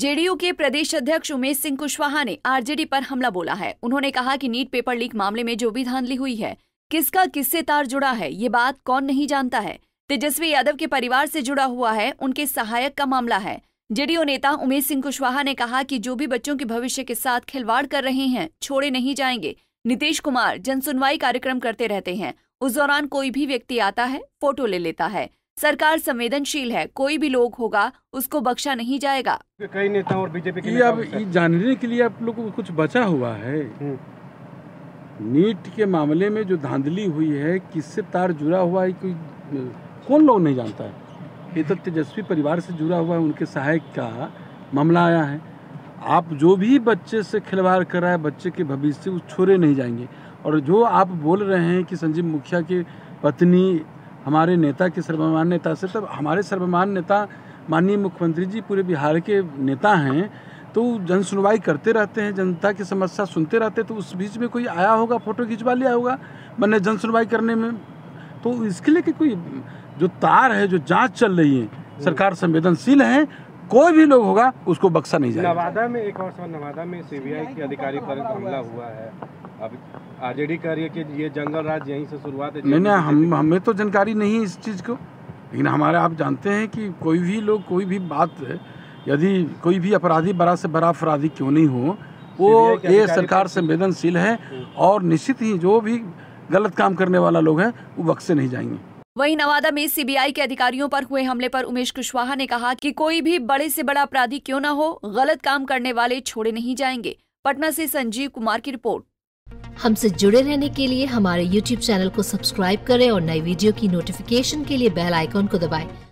JDU के प्रदेश अध्यक्ष उमेश सिंह कुशवाहा ने आरजेडी पर हमला बोला है उन्होंने कहा कि नीट पेपर लीक मामले में जो भी धांधली हुई है किसका किससे तार जुड़ा है ये बात कौन नहीं जानता है तेजस्वी यादव के परिवार से जुड़ा हुआ है उनके सहायक का मामला है जेडीयू नेता उमेश सिंह कुशवाहा ने कहा कि जो भी बच्चों के भविष्य के साथ खिलवाड़ कर रहे हैं छोड़े नहीं जाएंगे नीतीश कुमार जनसुनवाई कार्यक्रम करते रहते हैं उस दौरान कोई भी व्यक्ति आता है फोटो ले लेता है सरकार संवेदनशील है कोई भी लोग होगा उसको बख्शा नहीं जाएगा कई नेता और बीजेपी के अब जानने के लिए आप लोग को कुछ बचा हुआ है हम्म। नीट के मामले में जो धांधली हुई है किससे तार जुड़ा हुआ है कोई कौन लोग नहीं जानता है ये तो तेजस्वी परिवार से जुड़ा हुआ है उनके सहायक का मामला आया है आप जो भी बच्चे से खिलवाड़ कर रहा है बच्चे के भविष्य उस छोड़े नहीं जाएंगे और जो आप बोल रहे हैं कि संजीव मुखिया के पत्नी हमारे नेता के सर्वमान नेता से तब हमारे सर्वमान नेता माननीय मुख्यमंत्री जी पूरे बिहार के नेता हैं तो जन सुनवाई करते रहते हैं जनता की समस्या सुनते रहते तो उस बीच में कोई आया होगा फोटो खिंचवा लिया होगा मैंने जन सुनवाई करने में तो इसके लिए कि कोई जो तार है जो जांच चल रही है सरकार संवेदनशील है कोई भी लोग होगा उसको बक्सा नहीं जाएगा नवादा में एक और सवाल नवादा में सीबीआई के अधिकारी पर हमला हुआ है अब आरजेडी कह रही है की ये जंगल राज यहीं से शुरुआत है नहीं नहीं हम हमें तो जानकारी नहीं है इस चीज़ को लेकिन हमारे आप जानते हैं कि कोई भी लोग कोई भी बात यदि कोई भी अपराधी बड़ा से बड़ा अपराधी क्यों नहीं हो वो ये सरकार संवेदनशील है हम्म। और निश्चित ही जो भी गलत काम करने वाला लोग है वो वक्त से नहीं जाएंगे वहीं नवादा में सीबीआई के अधिकारियों पर हुए हमले पर उमेश कुशवाहा ने कहा कि कोई भी बड़े से बड़ा अपराधी क्यों न हो गलत काम करने वाले छोड़े नहीं जाएंगे पटना से संजीव कुमार की रिपोर्ट हमसे जुड़े रहने के लिए हमारे यूट्यूब चैनल को सब्सक्राइब करें और नई वीडियो की नोटिफिकेशन के लिए बेल आइकॉन को दबाएं।